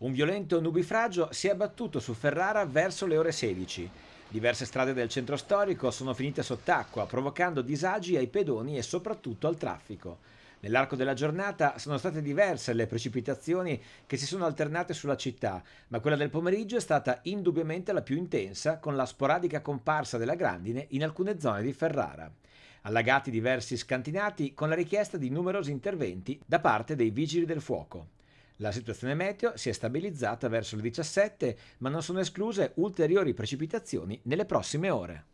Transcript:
Un violento nubifragio si è abbattuto su Ferrara verso le ore 16. Diverse strade del centro storico sono finite sott'acqua, provocando disagi ai pedoni e soprattutto al traffico. Nell'arco della giornata sono state diverse le precipitazioni che si sono alternate sulla città, ma quella del pomeriggio è stata indubbiamente la più intensa, con la sporadica comparsa della grandine in alcune zone di Ferrara. Allagati diversi scantinati con la richiesta di numerosi interventi da parte dei vigili del fuoco. La situazione meteo si è stabilizzata verso le 17, ma non sono escluse ulteriori precipitazioni nelle prossime ore.